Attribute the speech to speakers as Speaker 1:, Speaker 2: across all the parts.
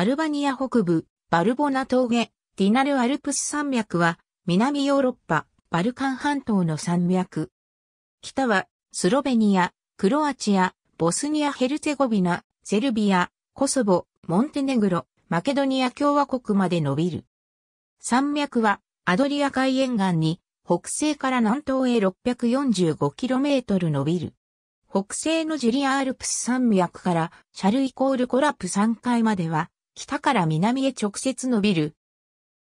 Speaker 1: アルバニア北部、バルボナ峠、ディナルアルプス山脈は、南ヨーロッパ、バルカン半島の山脈。北は、スロベニア、クロアチア、ボスニア・ヘルツェゴビナ、セルビア、コソボ、モンテネグロ、マケドニア共和国まで伸びる。山脈は、アドリア海沿岸に、北西から南東へ 645km 伸びる。北西のジュリアアルプス山脈から、シャルイコールコラップ3階までは、北から南へ直接伸びる。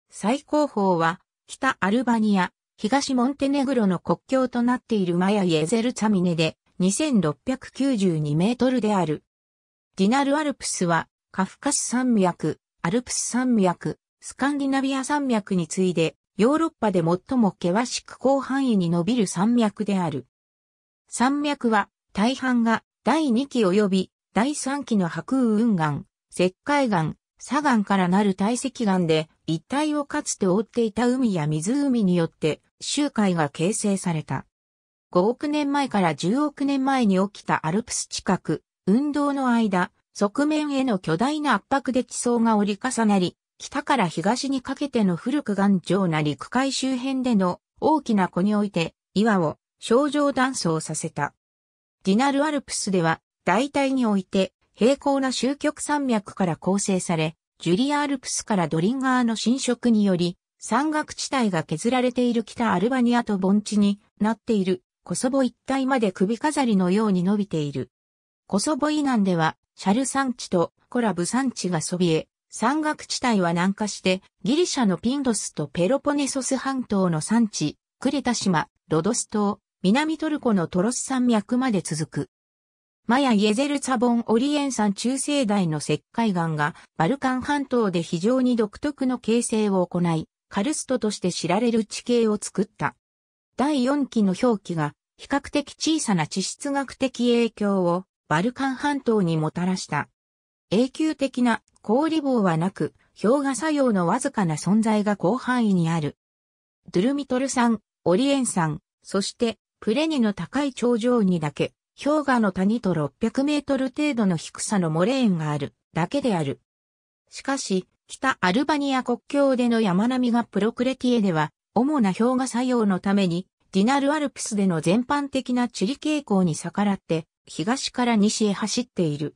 Speaker 1: 最高峰は、北アルバニア、東モンテネグロの国境となっているマヤイエゼルツァミネで2692メートルである。ディナルアルプスは、カフカス山脈、アルプス山脈、スカンディナビア山脈に次いで、ヨーロッパで最も険しく広範囲に伸びる山脈である。山脈は、大半が第2期及び第3期の白雲雲岩、石灰岩、砂岩からなる堆積岩で、一帯をかつて覆っていた海や湖によって、周海が形成された。5億年前から10億年前に起きたアルプス近く、運動の間、側面への巨大な圧迫で地層が折り重なり、北から東にかけての古く岩丈な陸海周辺での大きな湖において、岩を、症状断層させた。ディナルアルプスでは、大体において、平行な終局山脈から構成され、ジュリアアルプスからドリンガーの侵食により、山岳地帯が削られている北アルバニアと盆地になっているコソボ一帯まで首飾りのように伸びている。コソボ以南ではシャル山地とコラブ山地がそびえ、山岳地帯は南下してギリシャのピンドスとペロポネソス半島の山地、クレタ島、ロドス島、南トルコのトロス山脈まで続く。マヤ・イェゼルサボン・オリエン山中世代の石灰岩がバルカン半島で非常に独特の形成を行い、カルストとして知られる地形を作った。第4期の表記が比較的小さな地質学的影響をバルカン半島にもたらした。永久的な氷棒はなく、氷河作用のわずかな存在が広範囲にある。ドゥルミトル山、オリエン山、そしてプレニの高い頂上にだけ氷河の谷と600メートル程度の低さのモレーンがあるだけである。しかし、北アルバニア国境での山並みがプロクレティエでは、主な氷河作用のために、ディナルアルプスでの全般的な地理傾向に逆らって、東から西へ走っている。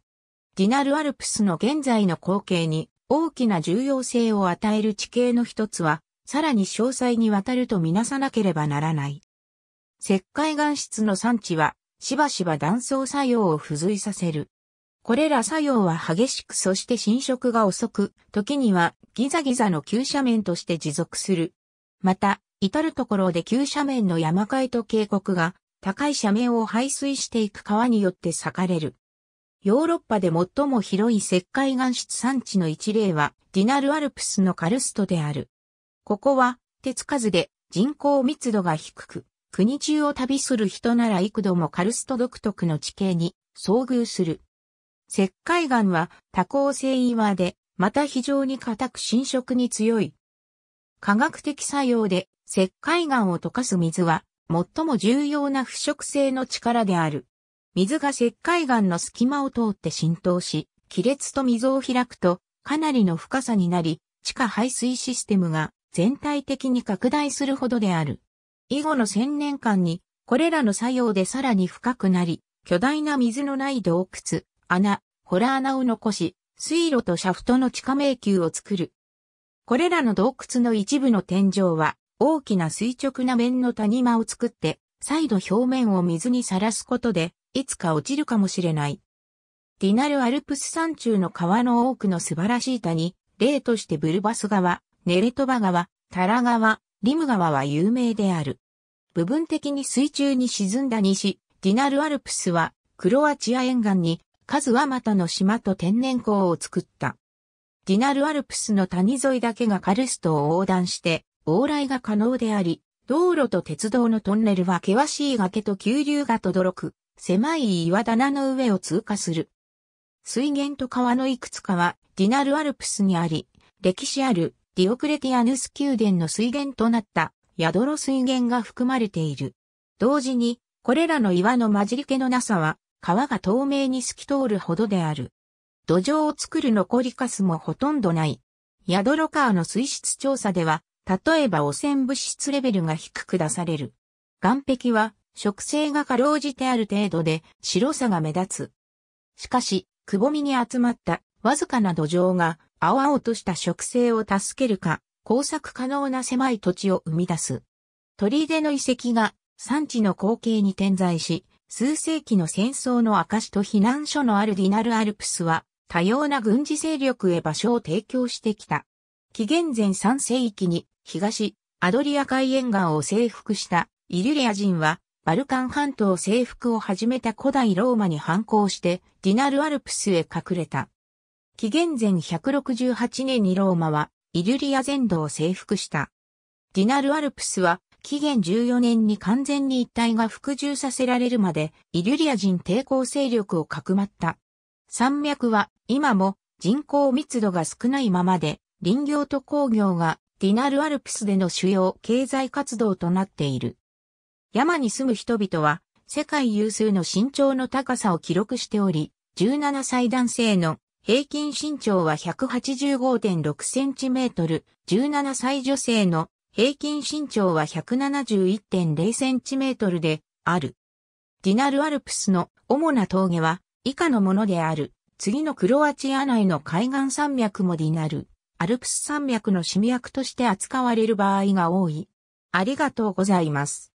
Speaker 1: ディナルアルプスの現在の光景に大きな重要性を与える地形の一つは、さらに詳細にわたるとみなさなければならない。石灰岩質の産地はしばしば断層作用を付随させる。これら作用は激しくそして侵食が遅く、時にはギザギザの急斜面として持続する。また、至るところで急斜面の山海と渓谷が高い斜面を排水していく川によって裂かれる。ヨーロッパで最も広い石灰岩質産地の一例はディナルアルプスのカルストである。ここは手つかずで人口密度が低く、国中を旅する人なら幾度もカルスト独特の地形に遭遇する。石灰岩は多孔性岩で、また非常に硬く侵食に強い。科学的作用で石灰岩を溶かす水は最も重要な腐食性の力である。水が石灰岩の隙間を通って浸透し、亀裂と溝を開くとかなりの深さになり、地下排水システムが全体的に拡大するほどである。以後の千年間に、これらの作用でさらに深くなり、巨大な水のない洞窟、穴、ホラー穴を残し、水路とシャフトの地下迷宮を作る。これらの洞窟の一部の天井は、大きな垂直な面の谷間を作って、再度表面を水にさらすことで、いつか落ちるかもしれない。ディナルアルプス山中の川の多くの素晴らしい谷、例としてブルバス川、ネレトバ川、タラ川、リム川は有名である。部分的に水中に沈んだ西、ディナルアルプスは、クロアチア沿岸に、数はまたの島と天然港を作った。ディナルアルプスの谷沿いだけがカルストを横断して、往来が可能であり、道路と鉄道のトンネルは険しい崖と急流がとどろく、狭い岩棚の上を通過する。水源と川のいくつかはディナルアルプスにあり、歴史あるディオクレティアヌス宮殿の水源となったヤドロ水源が含まれている。同時に、これらの岩の混じり気のなさは、川が透明に透き通るほどである。土壌を作る残りカスもほとんどない。ヤドロ川の水質調査では、例えば汚染物質レベルが低く出される。岩壁は、植生がかろうじてある程度で、白さが目立つ。しかし、くぼみに集まった、わずかな土壌が、青々とした植生を助けるか、工作可能な狭い土地を生み出す。砦出の遺跡が産地の光景に点在し、数世紀の戦争の証と避難所のあるディナルアルプスは、多様な軍事勢力へ場所を提供してきた。紀元前3世紀に東、アドリア海沿岸を征服したイリュリア人は、バルカン半島征服を始めた古代ローマに反抗して、ディナルアルプスへ隠れた。紀元前168年にローマは、イリュリア全土を征服した。ディナルアルプスは、紀元14年に完全に一体が服従させられるまで、イリュリア人抵抗勢力をかくまった。山脈は、今も人口密度が少ないままで、林業と工業がディナルアルプスでの主要経済活動となっている。山に住む人々は世界有数の身長の高さを記録しており、17歳男性の平均身長は185.6センチメートル、17歳女性の平均身長は171.0センチメートルである。ディナルアルプスの主な峠は以下のものである。次のクロアチア内の海岸山脈もディナル、アルプス山脈の死脈として扱われる場合が多い。ありがとうございます。